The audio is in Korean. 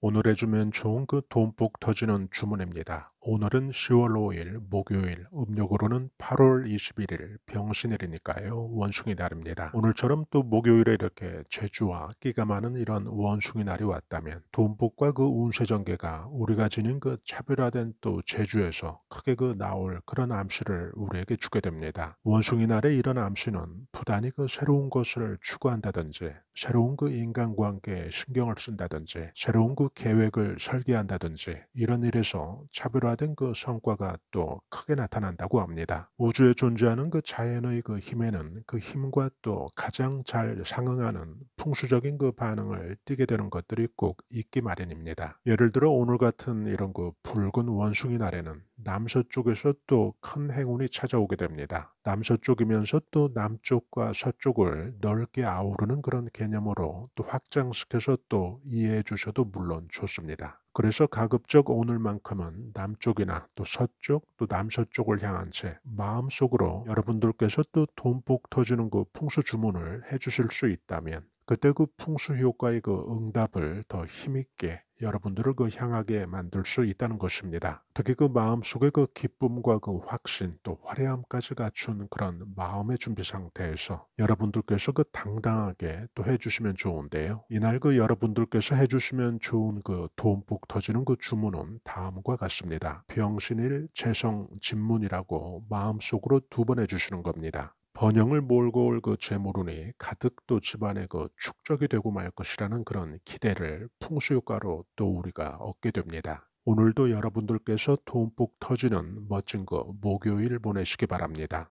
오늘해 주면 좋은 그 돈복 터지는 주문입니다. 오늘은 10월 5일 목요일, 음력으로는 8월 21일 병신일이니까요. 원숭이 날입니다. 오늘처럼 또 목요일에 이렇게 제주와 끼가 많은 이런 원숭이 날이 왔다면 돈복과 그 운세전개가 우리가 지닌 그 차별화된 또 제주에서 크게 그 나올 그런 암시를 우리에게 주게 됩니다. 원숭이 날에 이런 암시는 부단히 그 새로운 것을 추구한다든지 새로운 그 인간관계에 신경을 쓴다든지 새로운 그 계획을 설계한다든지 이런 일에서 차별화 변화그 성과가 또 크게 나타난다고 합니다. 우주에 존재하는 그 자연의 그 힘에는 그 힘과 또 가장 잘 상응하는 풍수적인 그 반응을 띠게 되는 것들이 꼭 있기 마련입니다. 예를 들어 오늘 같은 이런 그 붉은 원숭이 날에는 남서쪽에서 또 큰 행운이 찾아오게 됩니다. 남서쪽이면서 또 남쪽과 서쪽을 넓게 아우르는 그런 개념으로 또 확장시켜서 또 이해해 주셔도 물론 좋습니다. 그래서 가급적 오늘만큼은 남쪽이나 또 서쪽 또 남서쪽을 향한 채 마음속으로 여러분들께서 또 돈복 터지는 그 풍수 주문을 해 주실 수 있다면 그때 그 풍수 효과의 그 응답을 더 힘있게 여러분들을 그 향하게 만들 수 있다는 것입니다. 특히 그 마음속의 그 기쁨과 그 확신 또 화려함까지 갖춘 그런 마음의 준비 상태에서 여러분들께서 그 당당하게 또 해주시면 좋은데요. 이날 그 여러분들께서 해주시면 좋은 그돈움복 터지는 그 주문은 다음과 같습니다. 병신일 재성 진문이라고 마음속으로 두 번 해주시는 겁니다. 번영을 몰고 올 그 재물운이 가득 또집안의그 축적이 되고 말 것이라는 그런 기대를 풍수효과로 또 우리가 얻게 됩니다. 오늘도 여러분들께서 돈복 터지는 멋진 그 목요일 보내시기 바랍니다.